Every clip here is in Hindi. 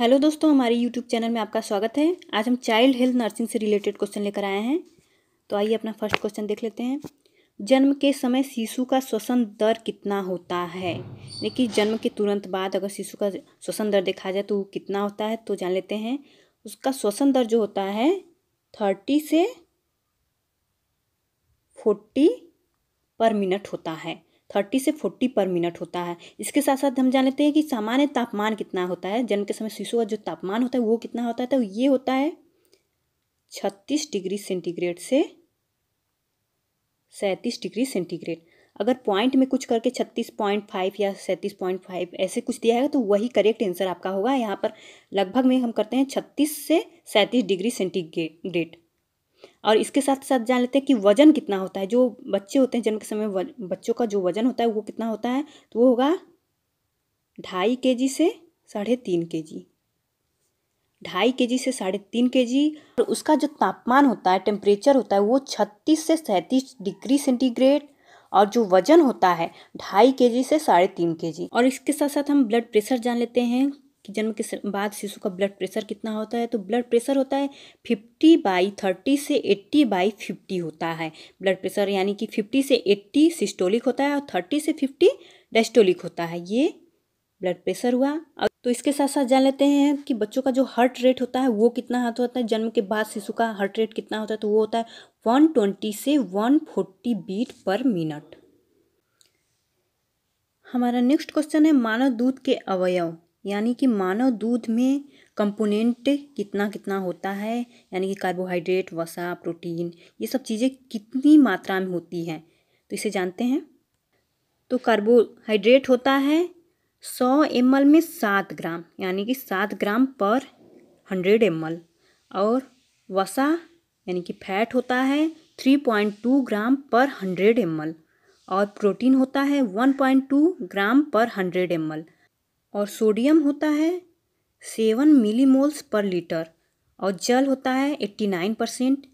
हेलो दोस्तों हमारे यूट्यूब चैनल में आपका स्वागत है आज हम चाइल्ड हेल्थ नर्सिंग से रिलेटेड क्वेश्चन लेकर आए हैं तो आइए अपना फर्स्ट क्वेश्चन देख लेते हैं जन्म के समय शिशु का श्वसन दर कितना होता है यानी जन्म के तुरंत बाद अगर शिशु का श्वसन दर देखा जाए तो कितना होता है तो जान लेते हैं उसका श्वसन दर जो होता है थर्टी से फोर्टी पर मिनट होता है थर्टी से फोर्टी पर मिनट होता है इसके साथ साथ हम जान लेते हैं कि सामान्य तापमान कितना होता है जन्म के समय शिशु का जो तापमान होता है वो कितना होता है तो ये होता है छत्तीस डिग्री सेंटीग्रेड से सैंतीस डिग्री सेंटीग्रेड अगर पॉइंट में कुछ करके छत्तीस पॉइंट फाइव या सैंतीस पॉइंट फाइव ऐसे कुछ दिया है तो वही करेक्ट आंसर आपका होगा यहाँ पर लगभग में हम करते हैं छत्तीस से सैंतीस डिग्री सेंटीग्रेड और इसके साथ साथ जान लेते हैं कि वज़न कितना होता है जो बच्चे होते हैं जन्म के समय बच्चों का जो वज़न होता है वो कितना होता है तो वो होगा ढाई के जी से साढ़े तीन के जी ढाई के जी से साढ़े तीन के जी और उसका जो तापमान होता है टेम्परेचर होता है वो छत्तीस से सैंतीस डिग्री सेंटीग्रेड और जो वज़न होता है ढाई के जी से साढ़े तीन के जी और इसके साथ साथ हम ब्लड प्रेशर जान लेते हैं कि जन्म के बाद शिशु का ब्लड प्रेशर कितना होता है तो ब्लड प्रेशर होता है फिफ्टी बाई थर्टी से एट्टी बाई फिफ्टी होता है ब्लड प्रेशर यानी कि फिफ्टी से एट्टी सिस्टोलिक होता है और थर्टी से फिफ्टी डेस्टोलिक होता है ये ब्लड प्रेशर हुआ तो इसके साथ साथ जान लेते हैं कि बच्चों का जो हार्ट रेट होता है वो कितना हाथ होता है जन्म के बाद शिशु का हार्ट रेट कितना होता है तो वो होता है वन ट्वेंटी से one forty beat per minute हमारा नेक्स्ट क्वेश्चन है मानव दूध के अवयव यानी कि मानव दूध में कंपोनेंट कितना कितना होता है यानी कि कार्बोहाइड्रेट वसा प्रोटीन ये सब चीज़ें कितनी मात्रा में होती हैं तो इसे जानते हैं तो कार्बोहाइड्रेट होता है सौ एम में सात ग्राम यानी कि सात ग्राम पर हंड्रेड एम और वसा यानी कि फैट होता है थ्री पॉइंट टू ग्राम पर हंड्रेड एम और प्रोटीन होता है वन पॉइंट टू ग्राम पर हंड्रेड एम और सोडियम होता है सेवन मिलीमोल्स पर लीटर और जल होता है eighty nine percent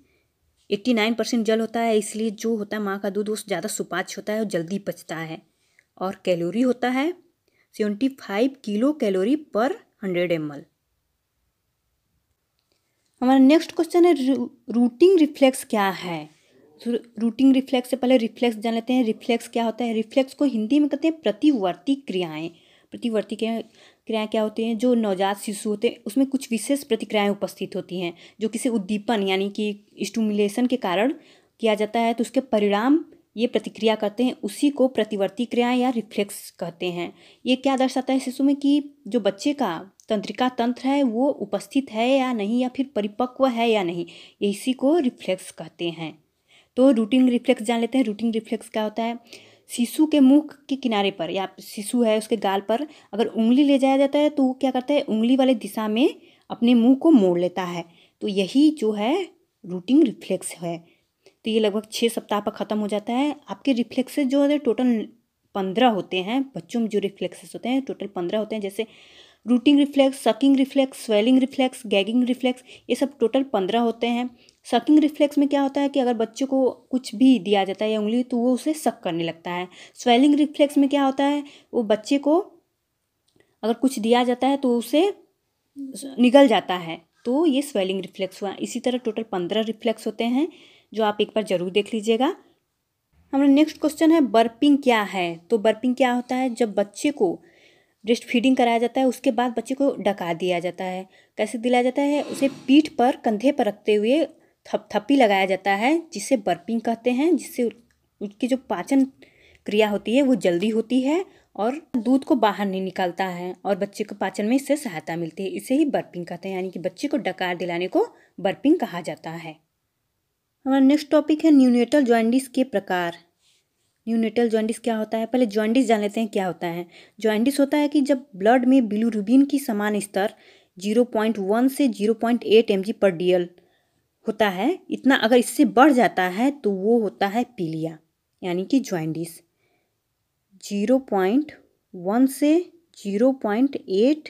eighty nine percent जल होता है इसलिए जो होता है माँ का दूध वो ज़्यादा सुपाच होता है और जल्दी पचता है और कैलोरी होता है seventy five kilo calorie per hundred M हमारा नेक्स्ट क्वेश्चन है रूटिंग रिफ्लेक्स क्या है तो रूटिंग रिफ्लेक्स से पहले रिफ्लेक्स जान लेते हैं रिफ्लेक्स क्या होता है रिफ्लेक्स को हिंदी में कहते हैं प्रतिवर्ती क्रियाएं प्रतिवर्ती क्रियाएँ क्या होती हैं जो नवजात शिशु होते हैं उसमें कुछ विशेष प्रतिक्रियाएँ उपस्थित होती हैं जो किसी उद्दीपन यानी कि स्टूमुलेशन के कारण किया जाता है तो उसके परिणाम ये प्रतिक्रिया करते हैं उसी को प्रतिवर्ती क्रियाएँ या रिफ्लेक्स कहते हैं ये क्या दर्शाता है शिशु में कि जो बच्चे का तंत्रिका तंत्र है वो उपस्थित है या नहीं या फिर परिपक्व है या नहीं इसी को रिफ्लेक्स कहते हैं तो रूटिंग रिफ्लेक्स जान लेते हैं रूटिंग रिफ्लेक्स क्या होता है शिशु के मुख के किनारे पर या शिशु है उसके गाल पर अगर उंगली ले जाया जाता है तो वो क्या करता है उंगली वाले दिशा में अपने मुंह को मोड़ लेता है तो यही जो है रूटिंग रिफ्लेक्स है तो ये लगभग छः सप्ताह पर ख़त्म हो जाता है आपके रिफ्लेक्सेस जो है टोटल पंद्रह होते हैं बच्चों में जो रिफ्लेक्सेस होते हैं टोटल पंद्रह होते हैं जैसे rooting reflex sucking reflex swallowing reflex gagging reflex ये सब टोटल पंद्रह होते हैं सकिंग रिफ्लेक्स में क्या होता है कि अगर बच्चे को कुछ भी दिया जाता है या उंगली तो वो उसे सक करने लगता है स्वेलिंग रिफ्लेक्स में क्या होता है वो बच्चे को अगर कुछ दिया जाता है तो उसे निगल जाता है तो ये स्वेलिंग रिफ्लेक्स हुआ इसी तरह टोटल पंद्रह रिफ्लेक्स होते हैं जो आप एक बार ज़रूर देख लीजिएगा हमारा नेक्स्ट क्वेश्चन है बर्पिंग क्या है तो बर्पिंग क्या होता है जब बच्चे को ब्रेस्ट फीडिंग कराया जाता है उसके बाद बच्चे को डका दिया जाता है कैसे दिलाया जाता है उसे पीठ पर कंधे पर रखते हुए थपथपी लगाया जाता है जिसे बर्पिंग कहते हैं जिससे उसकी जो पाचन क्रिया होती है वो जल्दी होती है और दूध को बाहर नहीं निकालता है और बच्चे को पाचन में इससे सहायता मिलती है इसे ही बर्पिंग कहते हैं यानी कि बच्चे को डकार दिलाने को बर्पिंग कहा जाता है हमारा नेक्स्ट टॉपिक है न्यूनेटल ज्वाइंडिस के प्रकार न्यूनेटल ज्वाइंडिस क्या होता है पहले ज्वाइंडिस जान लेते हैं क्या होता है ज्वाइंडिस होता है कि जब ब्लड में बिलूरुबिन की समान स्तर जीरो पॉइंट वन से zero point eight M G per D L होता है इतना अगर इससे बढ़ जाता है तो वो होता है पीलिया यानी कि ज्वाइंडिस जीरो पॉइंट वन से zero point eight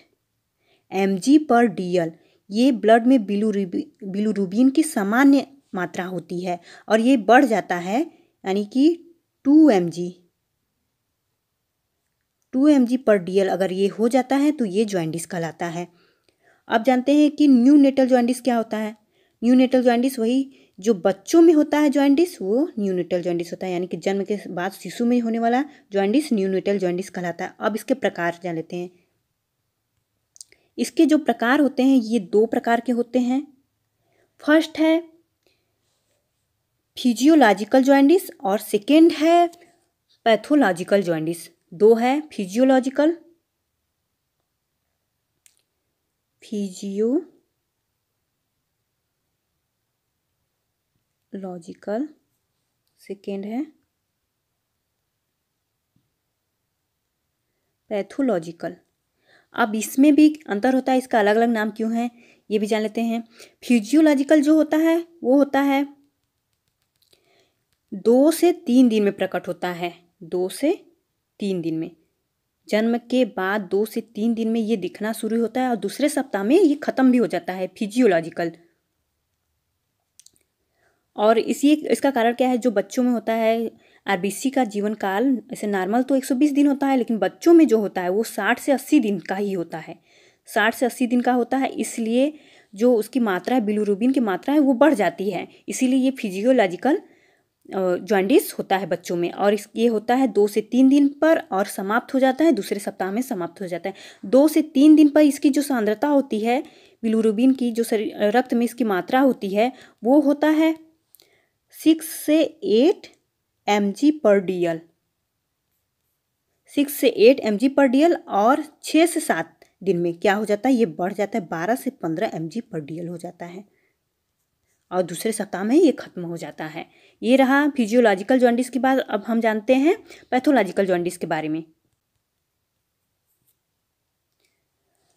M G per D L ये ब्लड में बिलूरूबी बिलूरूबिन की सामान्य मात्रा होती है और ये बढ़ जाता है यानी कि two M G two M G per D L अगर ये हो जाता है तो ये ज्वाइंडिस कहलाता है आप जानते हैं कि न्यू नेटल ज्वाइंडिस क्या होता है न्यूनेटल जॉइंटिस वही जो बच्चों में होता है जॉइंटिस वो न्यूनेटल जॉइंटिस होता है यानी कि जन्म के बाद शिशु में होने वाला जॉइंटिस न्यूनेटल जॉइंटिस कहलाता है अब इसके प्रकार जान लेते हैं इसके जो प्रकार होते हैं ये दो प्रकार के होते हैं फर्स्ट है फिजियोलॉजिकल जॉइंटिस और सेकेंड है पैथोलॉजिकल जॉइंटिस दो है फिजियोलॉजिकल फिजियो लॉजिकल सेकेंड है पैथोलॉजिकल अब इसमें भी अंतर होता है इसका अलग अलग नाम क्यों है ये भी जान लेते हैं फिजियोलॉजिकल जो होता है वो होता है दो से तीन दिन में प्रकट होता है दो से तीन दिन में जन्म के बाद दो से तीन दिन में ये दिखना शुरू होता है और दूसरे सप्ताह में ये ख़त्म भी हो जाता है फिजियोलॉजिकल और इसी इसका कारण क्या है जो बच्चों में होता है आर का जीवन काल ऐसे नॉर्मल तो 120 दिन होता है लेकिन बच्चों में जो होता है वो 60 से 80 दिन का ही होता है 60 से 80 दिन का होता है इसलिए जो उसकी मात्रा है बिलूरूबिन की मात्रा है वो बढ़ जाती है इसीलिए ये फिजियोलॉजिकल ज्वाइंडिस होता है बच्चों में और इस ये होता है दो से तीन दिन पर और समाप्त हो जाता है दूसरे सप्ताह में समाप्त हो जाता है दो से तीन दिन पर इसकी जो सांद्रता होती है बिलूरूबिन की जो रक्त में इसकी मात्रा होती है वो होता है सिक्स से eight M G per D L six से eight M G per D L और छः से सात दिन में क्या हो जाता है ये बढ़ जाता है बारह से पंद्रह M G per D L हो जाता है और दूसरे सप्ताह में ये खत्म हो जाता है ये रहा फिजियोलॉजिकल जॉन्डिस की बात अब हम जानते हैं पैथोलॉजिकल जॉन्डिस के बारे में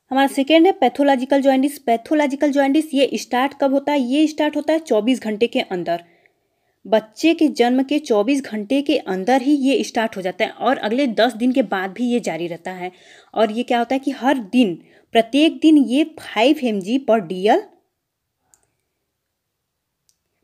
हमारा सेकेंड है पैथोलॉजिकल जॉइंडिस पैथोलॉजिकल जॉइंडिस ये स्टार्ट कब होता है ये स्टार्ट होता है चौबीस घंटे के अंदर बच्चे के जन्म के 24 घंटे के अंदर ही ये स्टार्ट हो जाता है और अगले 10 दिन के बाद भी ये जारी रहता है और ये क्या होता है कि हर दिन प्रत्येक दिन ये फाइव एम पर डी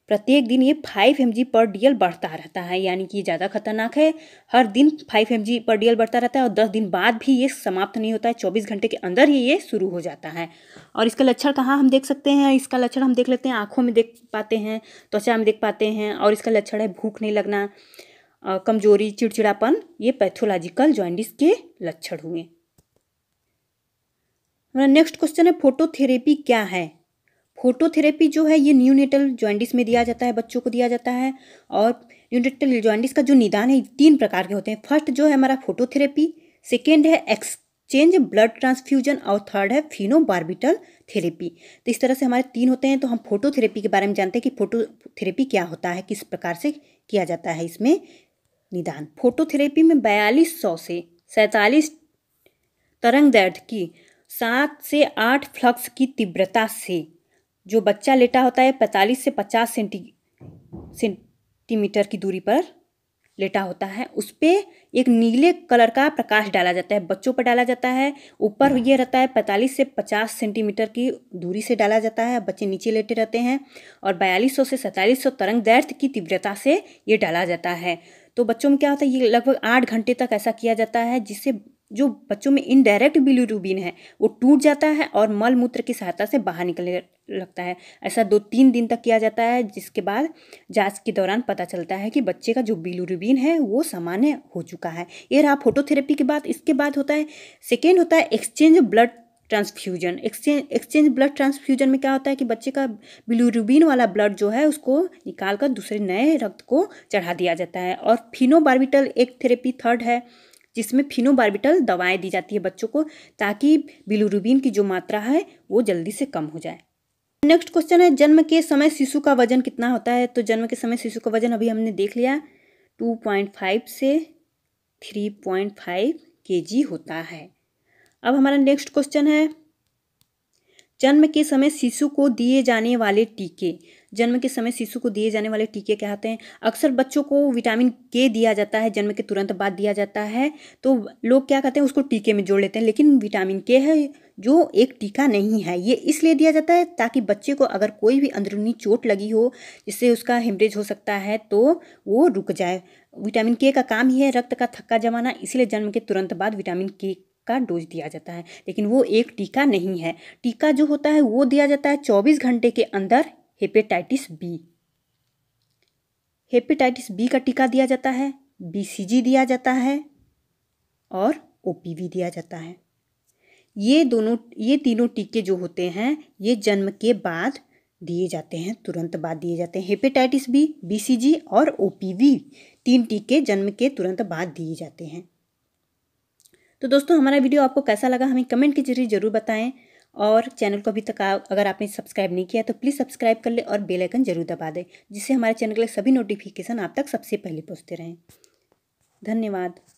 प्रत्येक दिन ये five M G per D बढ़ता रहता है यानी कि ये ज़्यादा खतरनाक है हर दिन five M G per D बढ़ता रहता है और दस दिन बाद भी ये समाप्त नहीं होता है चौबीस घंटे के अंदर ही ये शुरू हो जाता है और इसका लक्षण कहाँ हम देख सकते हैं इसका लक्षण हम देख लेते हैं आँखों में देख पाते हैं त्वचा में देख पाते हैं और इसका लक्षण है भूख नहीं लगना कमजोरी चिड़चिड़ापन ये पैथोलॉजिकल ज्वाइंडिस के लक्षण हुए हमारा नेक्स्ट क्वेश्चन है फोटोथेरेपी क्या है फोटोथेरेपी जो है ये न्यूनेटल ज्वाइंडिस में दिया जाता है बच्चों को दिया जाता है और न्यूनेटल ज्वाइंडिस का जो निदान है तीन प्रकार के होते हैं फर्स्ट जो है हमारा फोटोथेरेपी सेकेंड है एक्स चेंज ब्लड ट्रांसफ्यूजन और थर्ड है फिनोबार्बिटल थेरेपी तो इस तरह से हमारे तीन होते हैं तो हम फोटोथेरेपी के बारे में जानते हैं कि फोटोथेरेपी क्या होता है किस प्रकार से किया जाता है इसमें निदान फोटोथेरेपी में बयालीस सौ से सैंतालीस तरंग दर्द की सात से आठ फ्लक्स की तीव्रता से जो बच्चा लेटा होता है पैंतालीस से पचास सेंटी सेंटीमीटर की दूरी पर लेटा होता है उस पर एक नीले कलर का प्रकाश डाला जाता है बच्चों पर डाला जाता है ऊपर ये रहता है पैंतालीस से पचास सेंटीमीटर की दूरी से डाला जाता है बच्चे नीचे लेटे रहते हैं और बयालीस सौ से सैंतालीस सौ तरंग दैर्थ की तीव्रता से ये डाला जाता है तो बच्चों में क्या होता है ये लगभग आठ घंटे तक ऐसा किया जाता है जिससे जो बच्चों में इनडायरेक्ट बिलीरूबिन है वो टूट जाता है और मल मूत्र की सहायता से बाहर निकलने लगता है ऐसा दो तीन दिन तक किया जाता है जिसके बाद जांच के दौरान पता चलता है कि बच्चे का जो बिलीरूबिन है वो सामान्य हो चुका है ये रहा फोटोथेरेपी के बाद इसके बाद होता है सेकेंड होता है exchange blood transfusion exchange exchange blood transfusion में क्या होता है कि बच्चे का बिलूरूबिन वाला ब्लड जो है उसको निकाल कर दूसरे नए रक्त को चढ़ा दिया जाता है और फिनोबार्बिटल एक थेरेपी थर्ड है जिसमें फिनोबार्बिटल दवाएं दी जाती है बच्चों को ताकि बिलुरुबिन की जो मात्रा है वो जल्दी से कम हो जाए नेक्स्ट क्वेश्चन है जन्म के समय शिशु का वजन कितना होता है तो जन्म के समय शिशु का वजन अभी हमने देख लिया टू पॉइंट फाइव से three point five K G होता है अब हमारा नेक्स्ट क्वेश्चन है जन्म के समय शिशु को दिए जाने वाले टीके जन्म के समय शिशु को दिए जाने वाले टीके कहते हैं अक्सर बच्चों को विटामिन के दिया जाता है जन्म के तुरंत बाद दिया जाता है तो लोग क्या कहते हैं उसको टीके में जोड़ लेते हैं लेकिन विटामिन के है जो एक टीका नहीं है ये इसलिए दिया जाता है ताकि बच्चे को अगर कोई भी अंदरूनी चोट लगी हो जिससे उसका हेमरेज हो सकता है तो वो रुक जाए विटामिन के का काम ही है रक्त का थक्का जमाना इसलिए जन्म के तुरंत बाद विटामिन के का डोज दिया जाता है लेकिन वो एक टीका नहीं है टीका जो होता है वो दिया जाता है चौबीस घंटे के अंदर हेपेटाइटिस बी हेपेटाइटिस बी का टीका दिया जाता है बीसीजी दिया जाता है और ओपीवी दिया जाता है ये दोनों ये तीनों टीके जो होते हैं ये जन्म के बाद दिए जाते हैं तुरंत बाद दिए जाते हैं हेपेटाइटिस बी बीसीजी और ओपीवी तीन टीके जन्म के तुरंत बाद दिए जाते हैं तो दोस्तों हमारा वीडियो आपको कैसा लगा हमें कमेंट के जरिए ज़रूर बताएं और चैनल को अभी तक अगर आपने सब्सक्राइब नहीं किया तो प्लीज़ सब्सक्राइब कर ले और बेल आइकन जरूर दबा दें जिससे हमारे चैनल के सभी नोटिफिकेशन आप तक सबसे पहले पहुँचते रहें धन्यवाद